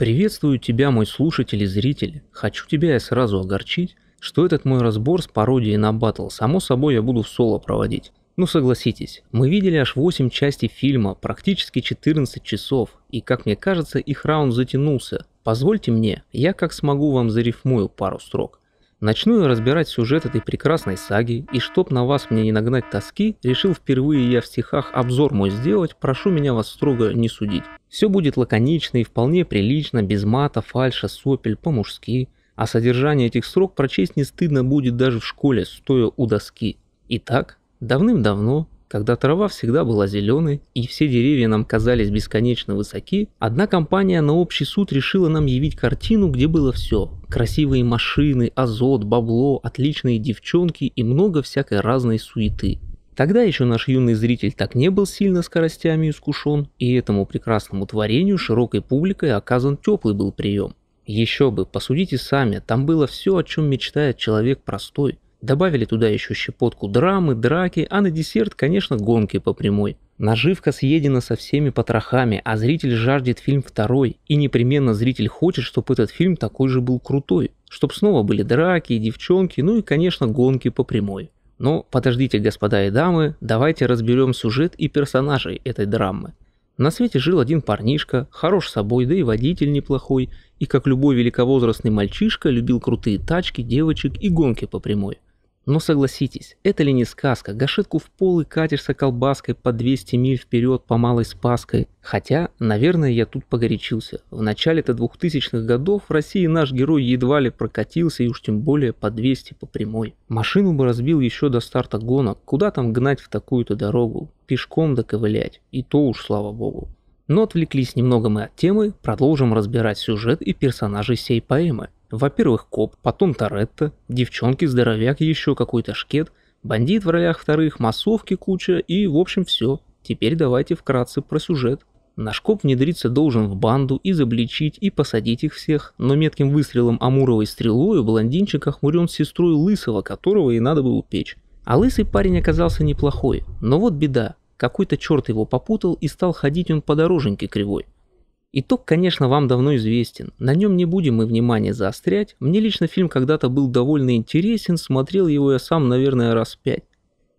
Приветствую тебя, мой слушатель и зритель. Хочу тебя я сразу огорчить, что этот мой разбор с пародией на батл, само собой, я буду в соло проводить. Ну согласитесь, мы видели аж 8 частей фильма, практически 14 часов, и как мне кажется, их раунд затянулся. Позвольте мне, я как смогу вам зарифмую пару строк. Начну я разбирать сюжет этой прекрасной саги, и чтоб на вас мне не нагнать тоски, решил впервые я в стихах обзор мой сделать, прошу меня вас строго не судить. Все будет лаконично и вполне прилично, без мата, фальша, сопель, по-мужски, а содержание этих строк прочесть не стыдно будет даже в школе, стоя у доски. Итак, давным-давно, когда трава всегда была зеленой и все деревья нам казались бесконечно высоки, одна компания на общий суд решила нам явить картину, где было все красивые машины, азот, бабло, отличные девчонки и много всякой разной суеты. Тогда еще наш юный зритель так не был сильно скоростями искушен, и этому прекрасному творению широкой публикой оказан теплый был прием. Еще бы, посудите сами, там было все, о чем мечтает человек простой. Добавили туда еще щепотку драмы, драки, а на десерт, конечно, гонки по прямой – Наживка съедена со всеми потрохами, а зритель жаждет фильм второй, и непременно зритель хочет, чтобы этот фильм такой же был крутой, чтобы снова были драки, девчонки, ну и, конечно, гонки по прямой. Но подождите, господа и дамы, давайте разберем сюжет и персонажей этой драмы. На свете жил один парнишка, хорош собой, да и водитель неплохой, и как любой великовозрастный мальчишка любил крутые тачки, девочек и гонки по прямой – но согласитесь, это ли не сказка, гашетку в пол и катишься колбаской по 200 миль вперед по Малой Спаской. Хотя, наверное, я тут погорячился. В начале-то 2000-х годов в России наш герой едва ли прокатился и уж тем более по 200 по прямой. Машину бы разбил еще до старта гонок, куда там гнать в такую-то дорогу, пешком доковылять, и то уж слава богу. Но отвлеклись немного мы от темы, продолжим разбирать сюжет и персонажей сей поэмы. Во-первых, коп, потом Торетто, девчонки-здоровяк, еще какой-то шкет, бандит в ролях вторых, массовки куча и, в общем, все. Теперь давайте вкратце про сюжет. Наш коп внедриться должен в банду, изобличить и посадить их всех, но метким выстрелом амуровой стрелой блондинчик охмурен с сестрой Лысого, которого и надо было печь. А лысый парень оказался неплохой, но вот беда, какой-то черт его попутал и стал ходить он по подороженьке кривой – Итог, конечно, вам давно известен. На нем не будем мы внимания заострять. Мне лично фильм когда-то был довольно интересен, смотрел его я сам, наверное, раз пять.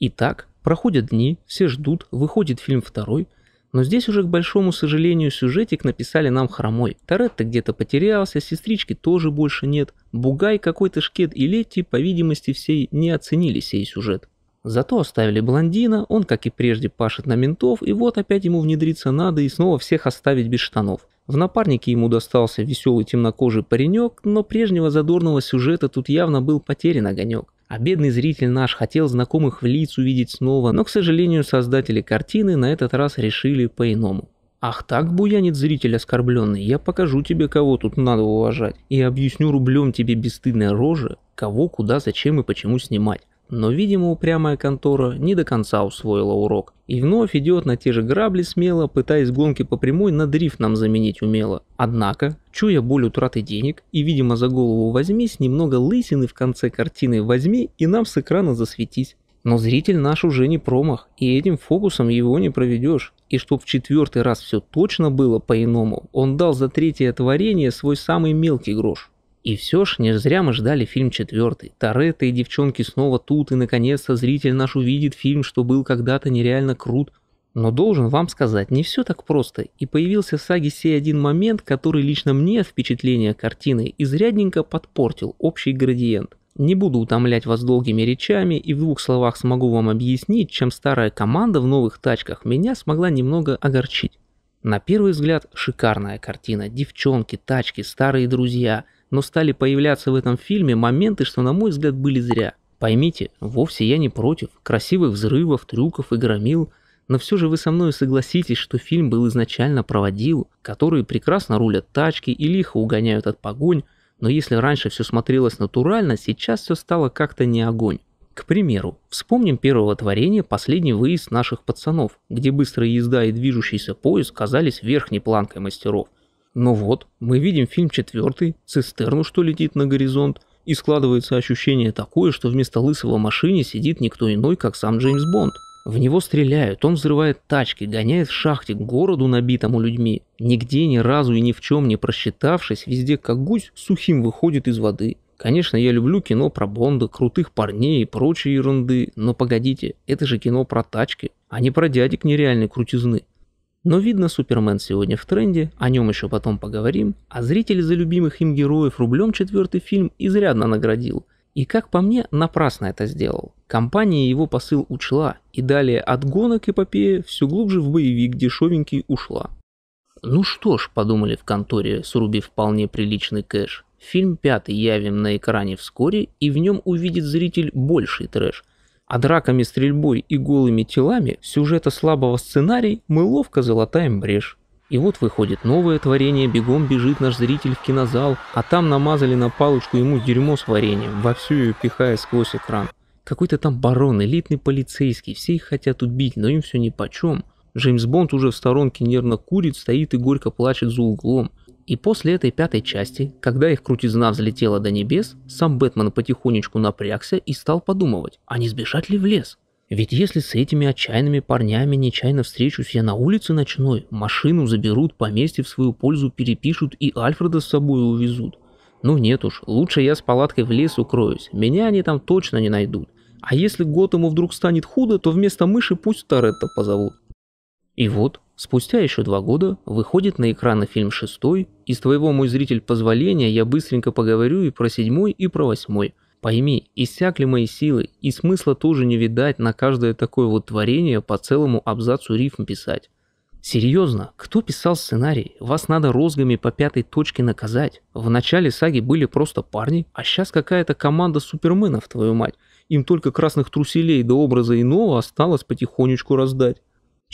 Итак, проходят дни, все ждут, выходит фильм второй, но здесь уже, к большому сожалению, сюжетик написали нам хромой. Торетто где-то потерялся, сестрички тоже больше нет, Бугай, какой-то шкет и Летти, по видимости, всей не оценили сей сюжет. Зато оставили блондина, он, как и прежде, пашет на ментов, и вот опять ему внедриться надо и снова всех оставить без штанов. В напарнике ему достался веселый темнокожий паренек, но прежнего задорного сюжета тут явно был потерян огонек. А бедный зритель наш хотел знакомых в лиц увидеть снова, но, к сожалению, создатели картины на этот раз решили по-иному. «Ах так, буянит зритель оскорбленный, я покажу тебе, кого тут надо уважать, и объясню рублем тебе бесстыдной рожи, кого, куда, зачем и почему снимать. Но, видимо, упрямая контора не до конца усвоила урок. И вновь идет на те же грабли смело, пытаясь гонки по прямой на дрифт нам заменить умело. Однако, чуя боль утраты денег и, видимо, за голову возьмись, немного лысины в конце картины возьми и нам с экрана засветись. Но зритель наш уже не промах, и этим фокусом его не проведешь. И чтоб в четвертый раз все точно было по-иному, он дал за третье творение свой самый мелкий грош. И все ж не зря мы ждали фильм четвертый. Торетто и девчонки снова тут, и наконец-то зритель наш увидит фильм, что был когда-то нереально крут. Но должен вам сказать, не все так просто, и появился в саге сей один момент, который лично мне впечатление картины изрядненько подпортил общий градиент. Не буду утомлять вас долгими речами и в двух словах смогу вам объяснить, чем старая команда в новых тачках меня смогла немного огорчить. На первый взгляд шикарная картина, девчонки, тачки, старые друзья – но стали появляться в этом фильме моменты, что на мой взгляд были зря. Поймите, вовсе я не против красивых взрывов, трюков и громил, но все же вы со мной согласитесь, что фильм был изначально проводил, которые прекрасно рулят тачки и лихо угоняют от погонь, но если раньше все смотрелось натурально, сейчас все стало как-то не огонь. К примеру, вспомним первого творения «Последний выезд наших пацанов», где быстрая езда и движущийся поезд казались верхней планкой мастеров – но ну вот, мы видим фильм четвертый, цистерну, что летит на горизонт, и складывается ощущение такое, что вместо лысого машины сидит никто иной, как сам Джеймс Бонд. В него стреляют, он взрывает тачки, гоняет в шахте к городу, набитому людьми. Нигде ни разу и ни в чем не просчитавшись, везде как гусь сухим выходит из воды. Конечно, я люблю кино про Бонда, крутых парней и прочие ерунды, но погодите, это же кино про тачки, а не про дядек нереальной крутизны. Но видно, Супермен сегодня в тренде, о нем еще потом поговорим, а зрители за любимых им героев рублем четвертый фильм изрядно наградил. И как по мне, напрасно это сделал. Компания его посыл учла, и далее от гонок эпопея все глубже в боевик дешевенький ушла. Ну что ж, подумали в конторе, срубив вполне приличный кэш. Фильм пятый явим на экране вскоре, и в нем увидит зритель больший трэш – а драками, стрельбой и голыми телами сюжета слабого сценарий мы ловко золотаем брешь. И вот выходит новое творение, бегом бежит наш зритель в кинозал, а там намазали на палочку ему дерьмо с вареньем, вовсю ее пихая сквозь экран. Какой-то там барон, элитный полицейский, все их хотят убить, но им все нипочем. Джеймс Бонд уже в сторонке нервно курит, стоит и горько плачет за углом – и после этой пятой части, когда их крутизна взлетела до небес, сам Бэтмен потихонечку напрягся и стал подумывать, а не сбежать ли в лес? Ведь если с этими отчаянными парнями нечаянно встречусь я на улице ночной, машину заберут, поместье в свою пользу перепишут и Альфреда с собой увезут. Ну нет уж, лучше я с палаткой в лес укроюсь, меня они там точно не найдут. А если Готэму вдруг станет худо, то вместо мыши пусть Торетто позовут. И вот, Спустя еще два года выходит на экраны фильм шестой, и с твоего, мой зритель, позволения я быстренько поговорю и про седьмой, и про восьмой. Пойми, иссякли мои силы, и смысла тоже не видать на каждое такое вот творение по целому абзацу рифм писать. Серьезно, кто писал сценарий? Вас надо розгами по пятой точке наказать. В начале саги были просто парни, а сейчас какая-то команда суперменов, твою мать. Им только красных труселей до образа иного осталось потихонечку раздать.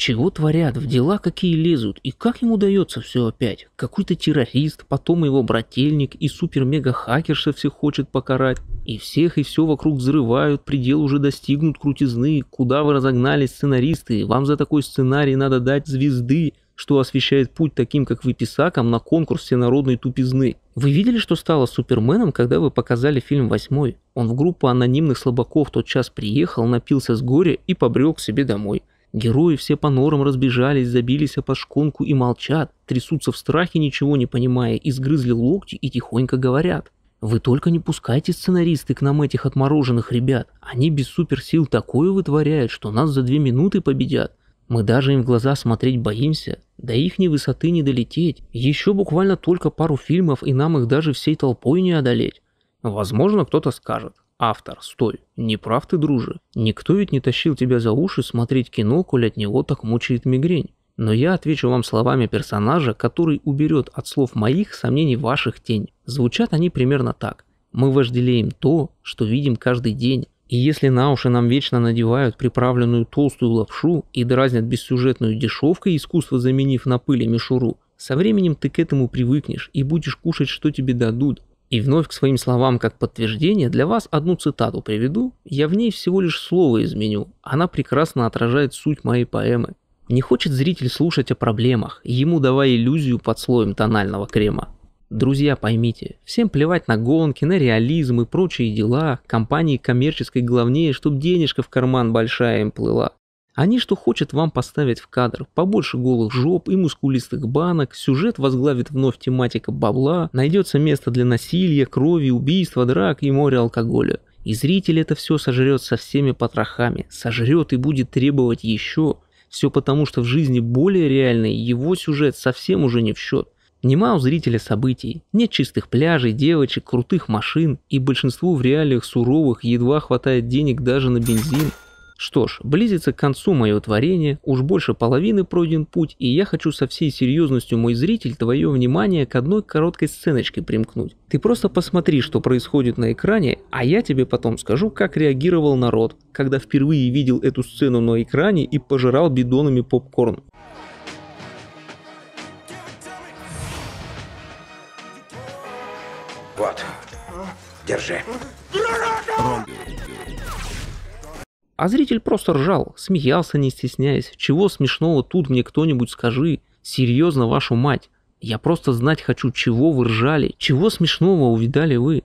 Чего творят, в дела какие лезут, и как им удается все опять? Какой-то террорист, потом его брательник и супер-мега-хакерша всех хочет покарать. И всех и все вокруг взрывают, предел уже достигнут крутизны, куда вы разогнали сценаристы, вам за такой сценарий надо дать звезды что освещает путь таким, как вы, писакам, на конкурс всенародной тупизны. Вы видели, что стало с Суперменом, когда вы показали фильм «Восьмой»? Он в группу анонимных слабаков тот час приехал, напился с горя и побрел к себе домой. Герои все по норам разбежались, забились по шконку и молчат, трясутся в страхе, ничего не понимая, изгрызли локти и тихонько говорят. Вы только не пускайте сценаристы к нам этих отмороженных ребят. Они без суперсил такое вытворяют, что нас за две минуты победят. Мы даже им в глаза смотреть боимся, до ни высоты не долететь. Еще буквально только пару фильмов, и нам их даже всей толпой не одолеть. Возможно, кто-то скажет. Автор, стой, не прав ты, друже. Никто ведь не тащил тебя за уши смотреть кино, коль от него так мучает мигрень. Но я отвечу вам словами персонажа, который уберет от слов моих сомнений ваших тень. Звучат они примерно так. Мы вожделеем то, что видим каждый день. И если на уши нам вечно надевают приправленную толстую лапшу и дразнят бессюжетную дешевкой, искусство заменив на пыли мишуру, со временем ты к этому привыкнешь и будешь кушать, что тебе дадут, и вновь к своим словам как подтверждение для вас одну цитату приведу, я в ней всего лишь слово изменю, она прекрасно отражает суть моей поэмы. Не хочет зритель слушать о проблемах, ему давая иллюзию под слоем тонального крема. Друзья, поймите, всем плевать на гонки, на реализм и прочие дела, компании коммерческой главнее, чтоб денежка в карман большая им плыла. Они что хочет вам поставить в кадр. Побольше голых жоп и мускулистых банок, сюжет возглавит вновь тематика бабла, найдется место для насилия, крови, убийства, драк и моря алкоголя. И зритель это все сожрет со всеми потрохами, сожрет и будет требовать еще. Все потому, что в жизни более реальный его сюжет совсем уже не в счет. Нема у зрителя событий, нет чистых пляжей, девочек, крутых машин, и большинству в реалиях суровых едва хватает денег даже на бензин. Что ж, близится к концу мое творение, уж больше половины пройден путь, и я хочу со всей серьезностью, мой зритель, твое внимание к одной короткой сценочке примкнуть. Ты просто посмотри, что происходит на экране, а я тебе потом скажу, как реагировал народ, когда впервые видел эту сцену на экране и пожирал бидонами попкорн. Вот, держи. А зритель просто ржал, смеялся, не стесняясь. Чего смешного тут мне кто-нибудь скажи? Серьезно, вашу мать. Я просто знать хочу, чего вы ржали, чего смешного увидали вы.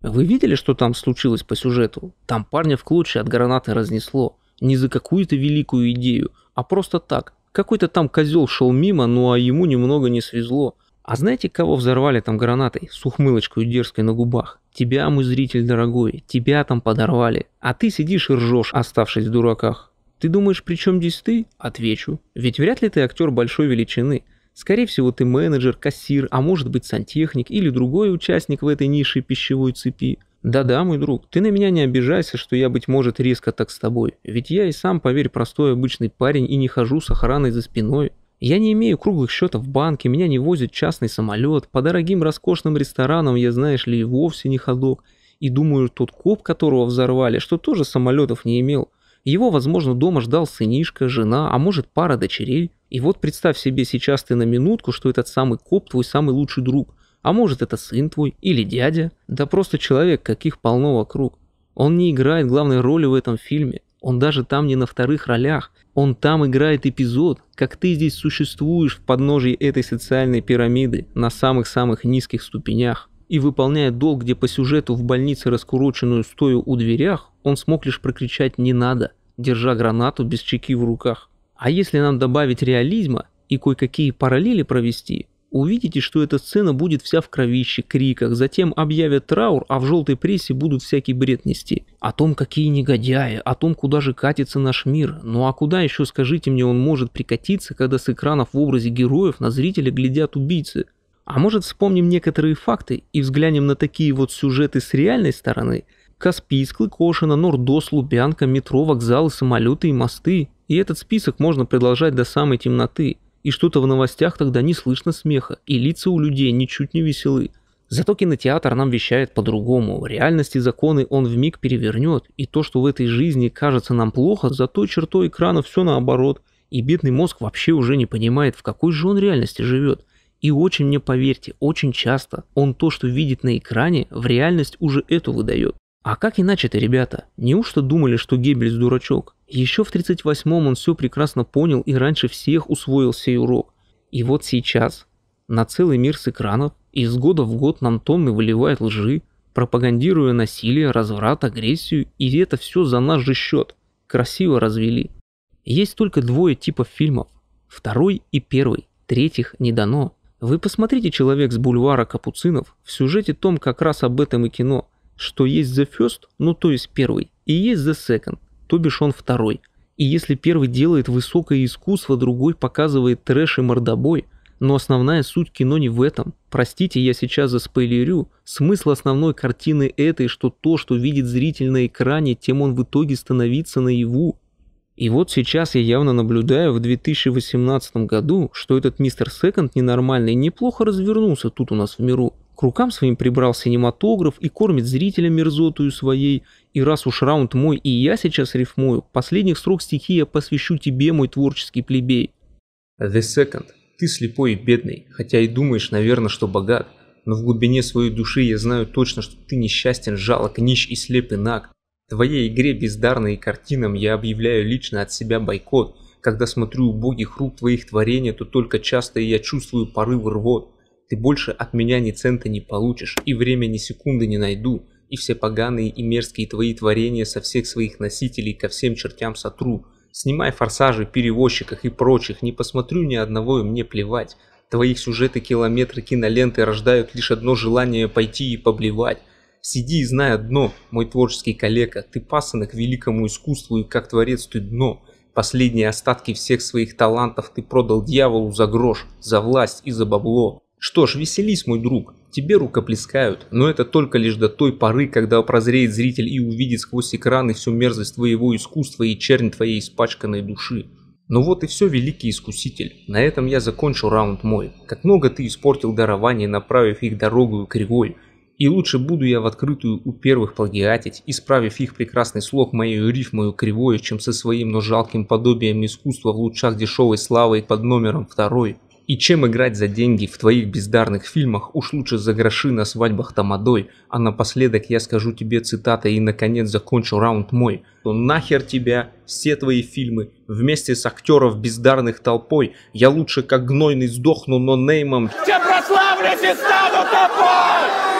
Вы видели, что там случилось по сюжету? Там парня в клочья от гранаты разнесло. Не за какую-то великую идею, а просто так. Какой-то там козел шел мимо, ну а ему немного не свезло. А знаете, кого взорвали там гранатой с ухмылочкой дерзкой на губах? Тебя, мой зритель дорогой, тебя там подорвали, а ты сидишь и ржешь, оставшись в дураках. Ты думаешь, при чем здесь ты? Отвечу. Ведь вряд ли ты актер большой величины. Скорее всего, ты менеджер, кассир, а может быть сантехник или другой участник в этой нише пищевой цепи. Да-да, мой друг, ты на меня не обижайся, что я, быть может, резко так с тобой. Ведь я и сам, поверь, простой обычный парень и не хожу с охраной за спиной. Я не имею круглых счетов в банке, меня не возит частный самолет, по дорогим роскошным ресторанам я, знаешь ли, вовсе не ходок. И думаю, тот коп, которого взорвали, что тоже самолетов не имел. Его, возможно, дома ждал сынишка, жена, а может пара дочерей. И вот представь себе сейчас ты на минутку, что этот самый коп твой самый лучший друг. А может это сын твой или дядя? Да просто человек, каких полно вокруг. Он не играет главной роли в этом фильме. Он даже там не на вторых ролях. Он там играет эпизод, как ты здесь существуешь в подножии этой социальной пирамиды на самых-самых низких ступенях. И выполняя долг, где по сюжету в больнице раскуроченную стою у дверях, он смог лишь прокричать «не надо», держа гранату без чеки в руках. А если нам добавить реализма и кое-какие параллели провести, увидите, что эта сцена будет вся в кровище, криках, затем объявят траур, а в желтой прессе будут всякий бред нести. О том, какие негодяи, о том, куда же катится наш мир. Ну а куда еще, скажите мне, он может прикатиться, когда с экранов в образе героев на зрителя глядят убийцы? А может вспомним некоторые факты и взглянем на такие вот сюжеты с реальной стороны? Каспийск, Лыкошина, Нордос, Лубянка, метро, вокзалы, самолеты и мосты. И этот список можно продолжать до самой темноты. И что-то в новостях тогда не слышно смеха, и лица у людей ничуть не веселы. Зато кинотеатр нам вещает по-другому. В реальности законы он в миг перевернет, и то, что в этой жизни кажется нам плохо, за той чертой экрана все наоборот. И бедный мозг вообще уже не понимает, в какой же он реальности живет. И очень мне поверьте, очень часто он то, что видит на экране, в реальность уже эту выдает. А как иначе-то, ребята? Неужто думали, что Геббельс дурачок? Еще в 38-м он все прекрасно понял и раньше всех усвоил сей урок. И вот сейчас, на целый мир с экранов, из года в год нам тонны выливают лжи, пропагандируя насилие, разврат, агрессию, и это все за наш же счет. Красиво развели. Есть только двое типов фильмов. Второй и первый. Третьих не дано. Вы посмотрите «Человек с бульвара Капуцинов», в сюжете том как раз об этом и кино – что есть the first, ну то есть первый, и есть the second, то бишь он второй. И если первый делает высокое искусство, другой показывает трэш и мордобой, но основная суть кино не в этом. Простите, я сейчас заспойлерю. Смысл основной картины этой, что то, что видит зритель на экране, тем он в итоге становится наяву. И вот сейчас я явно наблюдаю в 2018 году, что этот мистер Секонд ненормальный неплохо развернулся тут у нас в миру. К рукам своим прибрал синематограф и кормит зрителя мерзотую своей. И раз уж раунд мой и я сейчас рифмую, последних строк стихи я посвящу тебе, мой творческий плебей. The second. Ты слепой и бедный, хотя и думаешь, наверное, что богат. Но в глубине своей души я знаю точно, что ты несчастен, жалок, нищ и слеп и наг. Твоей игре бездарной и картинам я объявляю лично от себя бойкот. Когда смотрю убогих рук твоих творений, то только часто я чувствую порыв рвот. Ты больше от меня ни цента не получишь, и время ни секунды не найду, и все поганые и мерзкие твои творения со всех своих носителей ко всем чертям сотру. Снимай форсажи, перевозчиках и прочих, не посмотрю ни одного и мне плевать. Твои сюжеты километры киноленты рождают лишь одно желание пойти и поблевать. Сиди и знай одно, мой творческий коллега, ты пасынок великому искусству и как творец ты дно. Последние остатки всех своих талантов ты продал дьяволу за грош, за власть и за бабло. Что ж, веселись, мой друг, тебе рукоплескают, но это только лишь до той поры, когда прозреет зритель и увидит сквозь экраны всю мерзость твоего искусства и чернь твоей испачканной души. Ну вот и все, великий искуситель. На этом я закончу раунд мой. Как много ты испортил дарование, направив их дорогую кривой. И лучше буду я в открытую у первых плагиатить, исправив их прекрасный слог моей рифмою кривою, чем со своим, но жалким подобием искусства в лучах дешевой славы под номером второй. И чем играть за деньги в твоих бездарных фильмах, уж лучше за гроши на свадьбах тамадой, а напоследок я скажу тебе цитаты и наконец закончу раунд мой, то нахер тебя, все твои фильмы, вместе с актеров бездарных толпой, я лучше как гнойный сдохну, но неймом... Чем прославлюсь и стану тобой!